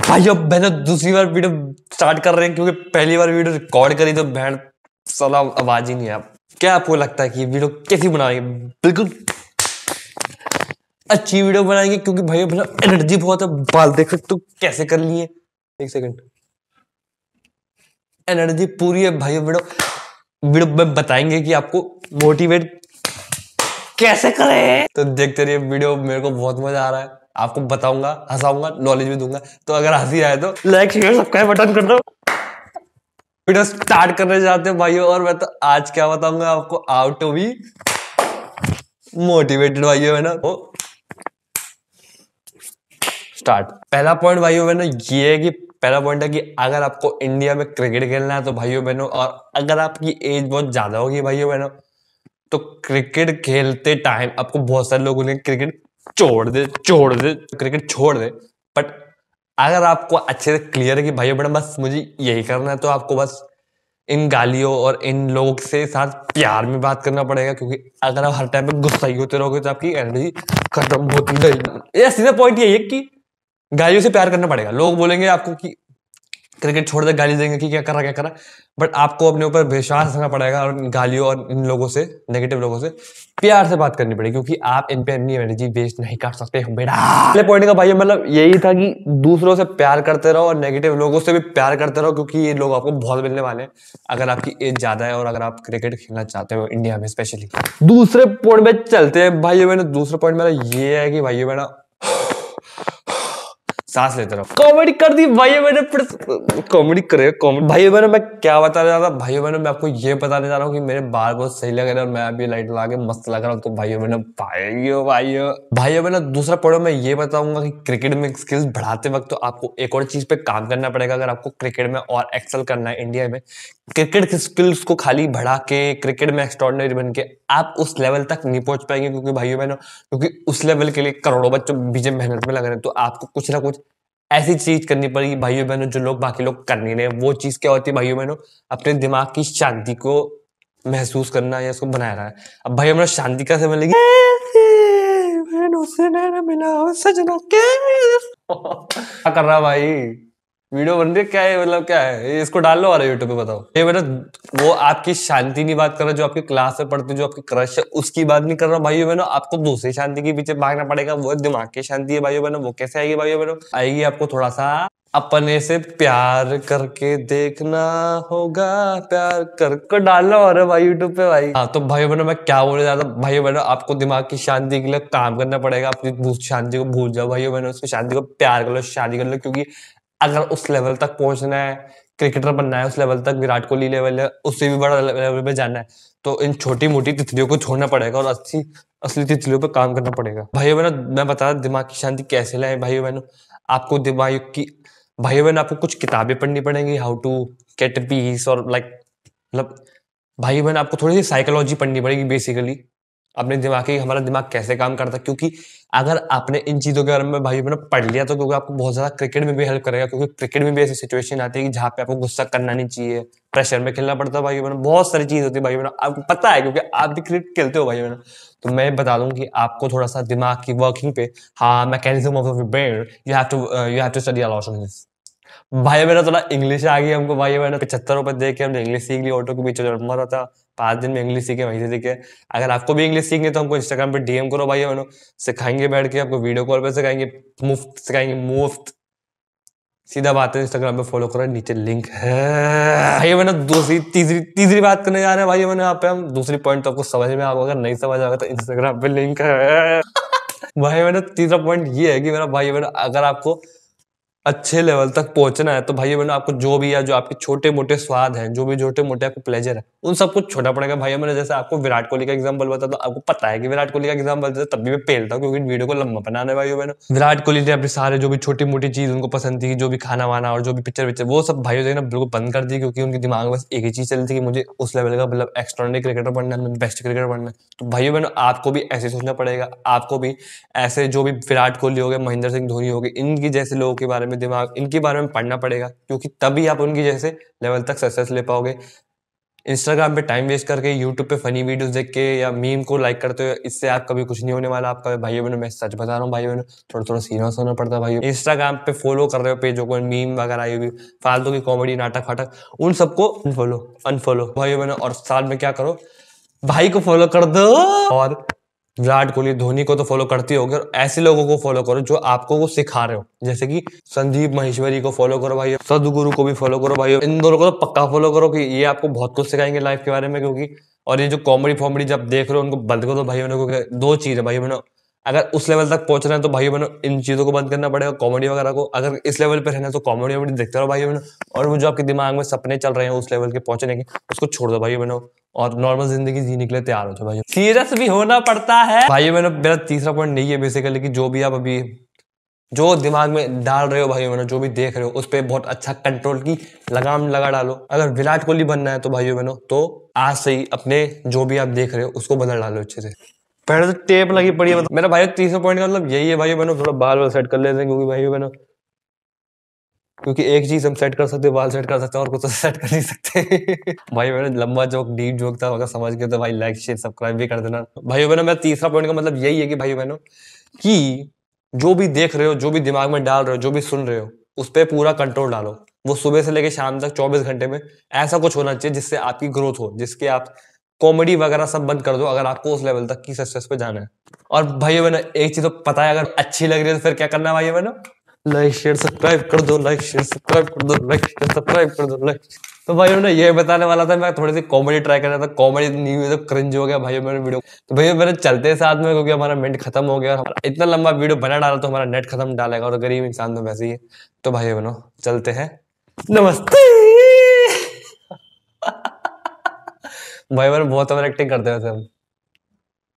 भाई अब बहन दूसरी बार वीडियो स्टार्ट कर रहे हैं क्योंकि पहली बार वीडियो रिकॉर्ड करी तो बहन सला आवाज ही नहीं आप क्या आपको लगता है कि वीडियो कैसी बनाएंगे बिल्कुल अच्छी वीडियो बनाएंगे क्योंकि भाई अपना एनर्जी बहुत है बाल देख सकते तो कैसे कर लिए एक सेकंड एनर्जी पूरी है भाई वीडियो वीडियो में बताएंगे कि आपको मोटिवेट कैसे करें तो देखते रहिए वीडियो मेरे को बहुत मजा आ रहा है आपको बताऊंगा हंसाऊंगा नॉलेज भी दूंगा तो अगर हंसी आए तो लाइक शेयर सब्सक्राइब बटन कर दो वीडियो स्टार्ट करने जाते हैं भाइयों और मैं तो आज क्या बताऊंगा आपको आउट टू बी मोटिवेटेड भाइयों है ना स्टार्ट तो पहला पॉइंट भाइयों बहनों ये है कि पहला पॉइंट है कि अगर आपको इंडिया में क्रिकेट खेलना है तो भाइयों बहनों और अगर आपकी एज बहुत ज्यादा होगी भाइयों बहनों तो क्रिकेट खेलते टाइम आपको बहुत सारे लोगों ने क्रिकेट छोड़ दे छोड़ दे क्रिकेट छोड़ दे बट अगर आपको अच्छे से क्लियर है कि भाई बड़ा बस मुझे यही करना है तो आपको बस इन गालियों और इन लोगों से साथ प्यार में बात करना पड़ेगा क्योंकि अगर आप हर टाइम पे ही होते रहोगे तो आपकी एनर्जी खत्म होती रहेगी सीधा पॉइंट यही है कि गालियों से प्यार करना पड़ेगा लोग बोलेंगे आपको कि क्रिकेट छोड़ दे गाली देंगे कि क्या करा क्या करा बट आपको अपने ऊपर विश्वास रखना पड़ेगा और गालियों और इन लोगों से नेगेटिव लोगों से प्यार से बात करनी पड़ेगी क्योंकि आप इन पर अपनी एनर्जी वेस्ट नहीं कर सकते हो बेटा पहले पॉइंट का भाई मतलब यही था कि दूसरों से प्यार करते रहो और नेगेटिव लोगों से भी प्यार करते रहो क्योंकि ये लोग आपको बहुत मिलने वाले हैं अगर आपकी एज ज़्यादा है और अगर आप क्रिकेट खेलना चाहते हो इंडिया में स्पेशली दूसरे पॉइंट में चलते हैं भाई बहनों दूसरा पॉइंट मेरा ये है कि भाई बहना सांस लेते रहो कॉमेडी कर दी भाई मैंने कॉमेडी करे कॉमेडी भाई बहनों मैं क्या बताने जा रहा हूँ भाई बहनों मैं आपको ये बताने जा रहा हूँ कि मेरे बाल बहुत सही लग रहे हैं और मैं अभी लाइट लगा के मस्त लग रहा हूँ तो भाई बहनों भाई भाई भाई बहनों दूसरा पॉइंट मैं ये बताऊंगा कि क्रिकेट में स्किल्स बढ़ाते वक्त तो आपको एक और चीज पे काम करना पड़ेगा अगर आपको क्रिकेट में और एक्सेल करना है इंडिया में क्रिकेट के स्किल्स को खाली बढ़ा के क्रिकेट में एक्स्ट्रॉडनरी बन के आप उस लेवल तक नहीं पहुंच पाएंगे क्योंकि भाइयों बहनों क्योंकि उस लेवल के लिए करोड़ों बच्चों बीजे मेहनत में लग रहे हैं तो आपको कुछ ना कुछ ऐसी चीज करनी पड़ेगी भाइयों बहनों जो लोग बाकी लोग कर नहीं रहे वो चीज क्या होती है भाइयों बहनों अपने दिमाग की शांति को महसूस करना या उसको बनाया रहा है अब भाई हमारा शांति कैसे मिलेगी मिला सजना क्या कर रहा भाई वीडियो बन रही है क्या है मतलब क्या है इसको डाल लो और यूट्यूब पे बताओ ये मतलब वो आपकी शांति की बात कर रहा जो आपकी क्लास में पढ़ती जो आपकी क्रश है उसकी बात नहीं कर रहा भाई बहनों आपको दूसरी शांति के पीछे भागना पड़ेगा वो दिमाग की शांति है भाई बहनों वो कैसे आएगी भाई बहनों आएगी आपको थोड़ा सा अपने से प्यार करके देखना होगा प्यार करके डालना हो रहा भाई यूट्यूब पे भाई हाँ तो भाई बहनों मैं क्या बोलने जा रहा भाई बहनों आपको दिमाग की शांति के लिए काम करना पड़ेगा अपनी शांति को भूल जाओ भाई बहनों उसकी शांति को प्यार कर लो शादी कर लो क्योंकि अगर उस लेवल तक पहुंचना है क्रिकेटर बनना है उस लेवल तक विराट कोहली लेवल है उससे भी बड़ा लेवल पे जाना है तो इन छोटी मोटी तितलियों को छोड़ना पड़ेगा और अच्छी असली तितलियों पर काम करना पड़ेगा भाई बहनों मैं बता दिमाग की शांति कैसे लाए भाई बहनों आपको दिमाग की भाई बहन आपको कुछ किताबें पढ़नी पड़ेंगी हाउ टू गेट पीस और लाइक मतलब भाई बहन आपको थोड़ी सी साइकोलॉजी पढ़नी पड़ेगी बेसिकली अपने दिमाग की हमारा दिमाग कैसे काम करता है क्योंकि अगर आपने इन चीज़ों के बारे में भाई बहनों पढ़ लिया तो क्योंकि आपको बहुत ज़्यादा क्रिकेट में भी हेल्प करेगा क्योंकि क्रिकेट में भी ऐसी सिचुएशन आती है कि जहाँ पे आपको गुस्सा करना नहीं चाहिए प्रेशर में खेलना पड़ता है भाई बहनों बहुत सारी चीज़ होती है भाई बहनों आपको पता है क्योंकि आप भी क्रिकेट खेलते हो भाई बहनों तो मैं बता दूं कि आपको थोड़ा सा दिमाग की वर्किंग पे हाँ mechanism of brain you have to have to study a lot this भाई मेरा थोड़ा इंग्लिश आ गई हमको भाई बहनों पचहत्तर रुपये दे के हमने इंग्लिश सीख ली ऑटो के बीच मरा था पाँच दिन में इंग्लिश सीखे वहीं से सीखे अगर आपको भी इंग्लिश सीखनी तो हमको इंस्टाग्राम पे डीएम करो भाई बहनों सिखाएंगे बैठ के आपको वीडियो कॉल पे सिखाएंगे मुफ्त सिखाएंगे मुफ्त सीधा बात है इंस्टाग्राम पे फॉलो करो नीचे लिंक है भाई मैंने दूसरी तीसरी तीसरी बात करने जा रहे हैं भाई मैंने यहाँ पे हम दूसरी पॉइंट तो आपको समझ में आओ अगर नहीं समझ आएगा तो इंस्टाग्राम पे लिंक है भाई मैंने तीसरा पॉइंट ये है कि मेरा भाई मैंने अगर आपको अच्छे लेवल तक पहुंचना है तो भाई बहनों आपको जो भी है जो आपके छोटे मोटे स्वाद हैं जो भी छोटे मोटे आपको प्लेजर है उन सब कुछ छोटा पड़ेगा भाई मैंने जैसे आपको विराट कोहली का एग्जाम्पल बता तो आपको पता है कि विराट कोहली का एग्जाम्पल देता तो तब भी मैं पेलता हूँ क्योंकि वीडियो को लंबा बनाने भाई बहनों विराट कोहली ने अपनी सारे जो भी छोटी मोटी चीज उनको पसंद थी जो भी खाना वाना और जो भी पिक्चर विक्चर वो सब भाई जो ना बिल्कुल बंद कर दी क्योंकि उनके दिमाग में बस एक ही चीज चल थी कि मुझे उस लेवल का मतलब एक्सट्रॉनिक क्रिकेटर बनना है बेस्ट क्रिकेटर बनना है तो भाई बहनों आपको भी ऐसे सोचना पड़ेगा आपको भी ऐसे जो भी विराट कोहली हो गए महेंद्र सिंह धोनी हो गए इनकी जैसे लोगों के बारे में में दिमाग इनके बारे में पढ़ना पड़ेगा क्योंकि तभी आप उनकी जैसे लेवल तक सक्सेस ले पाओगे इंस्टाग्राम पे टाइम वेस्ट करके यूट्यूब पे फनी वीडियोस देख के या मीम को लाइक करते हो इससे आप कभी कुछ नहीं होने वाला आपका भाई बहनों मैं सच बता रहा हूँ भाई बहनों थोड़ा थोड़ा सीरियस होना पड़ता है भाई इंस्टाग्राम पे फॉलो कर रहे हो पेजों को मीम वगैरह आई हुई फालतू की कॉमेडी नाटक फाटक उन सबको अनफॉलो अनफॉलो भाई बहनों और साथ में क्या करो भाई को फॉलो कर दो और विराट कोहली धोनी को तो फॉलो करती होगी और ऐसे लोगों को फॉलो करो जो आपको वो सिखा रहे हो जैसे कि संदीप महेश्वरी को फॉलो करो भाई सदगुरु को भी फॉलो करो भाई इन दोनों को तो पक्का फॉलो करो कि ये आपको बहुत कुछ सिखाएंगे लाइफ के बारे में क्योंकि और ये जो कॉमेडी फॉमेडी जब देख रहे हो उनको बंद करो भाई उन्होंने दो चीज है भाई उन्होंने अगर उस लेवल तक पहुंचना है तो भाई बहनों इन चीज़ों को बंद करना पड़ेगा कॉमेडी वगैरह को अगर इस लेवल पर रहना है तो कॉमेडी वॉमेडी देखते रहो भाई बहनों और वो जो आपके दिमाग में सपने चल रहे हैं उस लेवल के पहुंचने के उसको छोड़ दो भाई बहनों और नॉर्मल जिंदगी जीने के लिए तैयार हो जाओ भाई सीरियस भी होना पड़ता है भाई बहनों मेरा तीसरा पॉइंट नहीं है बेसिकली की जो भी आप अभी जो दिमाग में डाल रहे हो भाई बहनों जो भी देख रहे हो उस पर बहुत अच्छा कंट्रोल की लगाम लगा डालो अगर विराट कोहली बनना है तो भाई बहनों तो आज से ही अपने जो भी आप देख रहे हो उसको बदल डालो अच्छे से पहले से तो टेप लगी पड़ी है मतलब मेरा भाई तो तीसरे पॉइंट का मतलब यही है भाई बहनों थोड़ा बाल वाल सेट कर लेते हैं क्योंकि भाई बहनों क्योंकि एक चीज हम सेट कर सकते हैं बाल सेट कर सकते हैं और कुछ तो सेट कर नहीं सकते भाई बहनों लंबा जोक डीप जोक था अगर समझ गए तो भाई लाइक शेयर सब्सक्राइब भी कर देना भाई बहनों मेरा तीसरा पॉइंट का मतलब यही है कि भाई बहनों कि जो भी देख रहे हो जो भी दिमाग में डाल रहे हो जो भी सुन रहे हो उस पर पूरा कंट्रोल डालो वो सुबह से लेकर शाम तक चौबीस घंटे में ऐसा कुछ होना चाहिए जिससे आपकी ग्रोथ हो जिसके आप कॉमेडी वगैरह सब बंद कर दो अगर आपको उस लेवल तक की सक्सेस पे जाना है और भाई बहनों एक चीज तो पता है अगर अच्छी लग रही है तो फिर क्या करना है भाई बहनों लाइक शेयर सब्सक्राइब कर दो लाइक शेयर सब्सक्राइब कर दो लाइक शेयर सब्सक्राइब कर दो लाइक तो भाई मैंने ये बताने वाला था मैं थोड़ी सी कॉमेडी ट्राई कर रहा था कॉमेडी नहीं हुई तो क्रिंज हो गया भाई मेरे वीडियो तो भाई मेरे चलते साथ में क्योंकि हमारा मिनट खत्म हो गया और इतना लंबा वीडियो बना डाला तो हमारा नेट खत्म डालेगा और गरीब इंसान तो वैसे ही है तो भाई बहनों चलते हैं नमस्ते भाई बहुत ओवर एक्टिंग करते थे हम